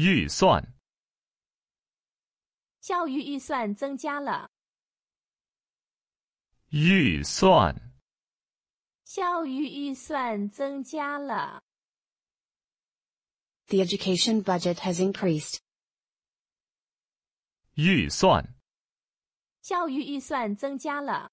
预算，教育预算增加了。预算，教育预算增加了。The education budget has increased。预算，教育预算增加了。